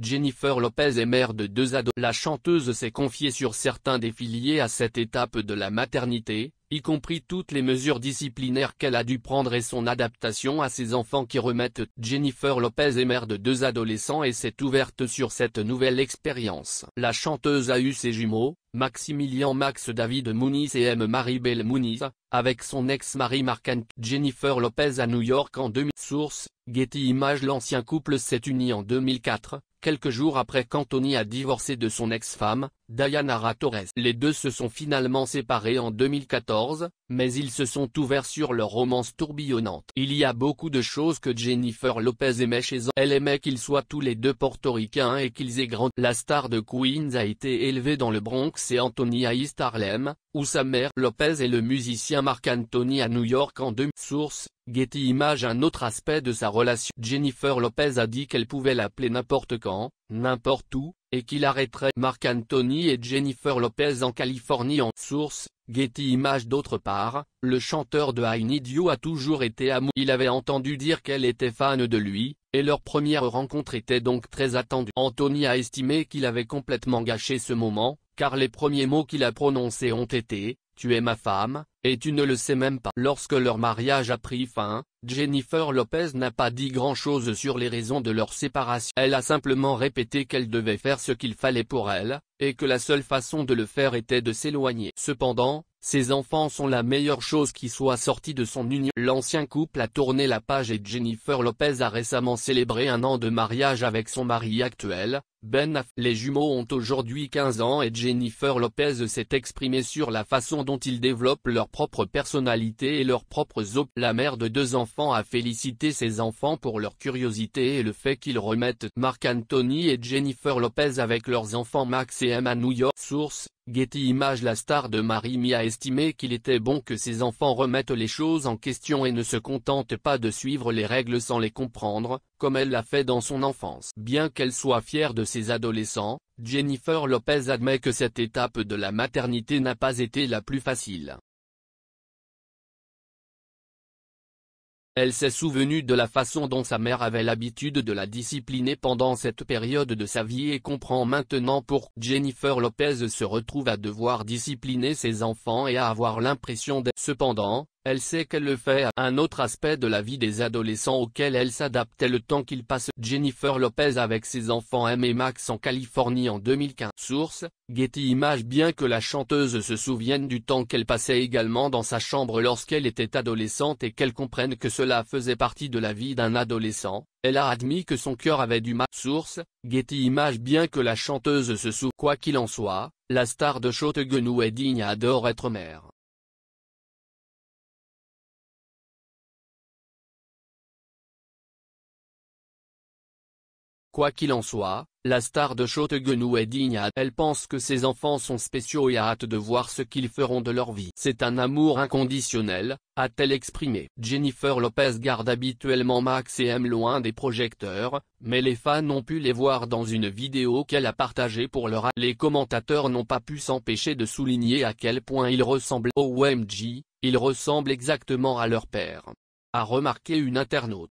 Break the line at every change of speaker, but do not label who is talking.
Jennifer Lopez est mère de deux adolescents. La chanteuse s'est confiée sur certains filiers à cette étape de la maternité, y compris toutes les mesures disciplinaires qu'elle a dû prendre et son adaptation à ses enfants qui remettent. Jennifer Lopez est mère de deux adolescents et s'est ouverte sur cette nouvelle expérience. La chanteuse a eu ses jumeaux, Maximilian Max David Mounis et M. Maribel Muniz, avec son ex-mari Marcan Jennifer Lopez à New York en 2000. Source, Getty Images L'ancien couple s'est uni en 2004, quelques jours après qu'Anthony a divorcé de son ex-femme, Diana Torres. Les deux se sont finalement séparés en 2014, mais ils se sont ouverts sur leur romance tourbillonnante. Il y a beaucoup de choses que Jennifer Lopez aimait chez eux. Elle aimait qu'ils soient tous les deux portoricains et qu'ils aient grandi. La star de Queens a été élevée dans le Bronx et Anthony à East Harlem, où sa mère Lopez et le musicien Marc Anthony à New York en 2000. Source, Getty Image Un autre aspect de sa relation. Jennifer Lopez a dit qu'elle pouvait l'appeler n'importe quand, n'importe où, et qu'il arrêterait Marc Anthony et Jennifer Lopez en Californie en source, Getty Image d'autre part, le chanteur de I Need You a toujours été amoureux. Il avait entendu dire qu'elle était fan de lui, et leur première rencontre était donc très attendue. Anthony a estimé qu'il avait complètement gâché ce moment, car les premiers mots qu'il a prononcés ont été tu es ma femme, et tu ne le sais même pas. Lorsque leur mariage a pris fin, Jennifer Lopez n'a pas dit grand-chose sur les raisons de leur séparation. Elle a simplement répété qu'elle devait faire ce qu'il fallait pour elle, et que la seule façon de le faire était de s'éloigner. Cependant, ses enfants sont la meilleure chose qui soit sortie de son union. L'ancien couple a tourné la page et Jennifer Lopez a récemment célébré un an de mariage avec son mari actuel, ben Les jumeaux ont aujourd'hui 15 ans et Jennifer Lopez s'est exprimée sur la façon dont ils développent leur propre personnalité et leurs propres op. La mère de deux enfants a félicité ses enfants pour leur curiosité et le fait qu'ils remettent Marc Anthony et Jennifer Lopez avec leurs enfants Max et Emma New York. Source, Getty Images La star de Marimi a estimé qu'il était bon que ses enfants remettent les choses en question et ne se contentent pas de suivre les règles sans les comprendre, comme elle l'a fait dans son enfance. Bien qu'elle soit fière de ses adolescents, Jennifer Lopez admet que cette étape de la maternité n'a
pas été la plus facile.
Elle s'est souvenue de la façon dont sa mère avait l'habitude de la discipliner pendant cette période de sa vie et comprend maintenant pour Jennifer Lopez se retrouve à devoir discipliner ses enfants et à avoir l'impression d'être. Cependant, elle sait qu'elle le fait à un autre aspect de la vie des adolescents auquel elle s'adaptait le temps qu'il passe. Jennifer Lopez avec ses enfants M et Max en Californie en 2015. Source, Getty Image Bien que la chanteuse se souvienne du temps qu'elle passait également dans sa chambre lorsqu'elle était adolescente et qu'elle comprenne que cela faisait partie de la vie d'un adolescent, elle a admis que son cœur avait du mal. Source, Getty Image Bien que la chanteuse se souvienne. Quoi qu'il en soit, la star de Shotgun est digne
adore être mère. Quoi qu'il en soit,
la star de Shotogenou est digne à elle pense que ses enfants sont spéciaux et a hâte de voir ce qu'ils feront de leur vie. C'est un amour inconditionnel, a-t-elle exprimé. Jennifer Lopez garde habituellement Max et M loin des projecteurs, mais les fans ont pu les voir dans une vidéo qu'elle a partagée pour leur Les commentateurs n'ont pas pu s'empêcher de souligner à quel point ils ressemblent. OMG, ils ressemblent exactement à leur père. A
remarqué une internaute.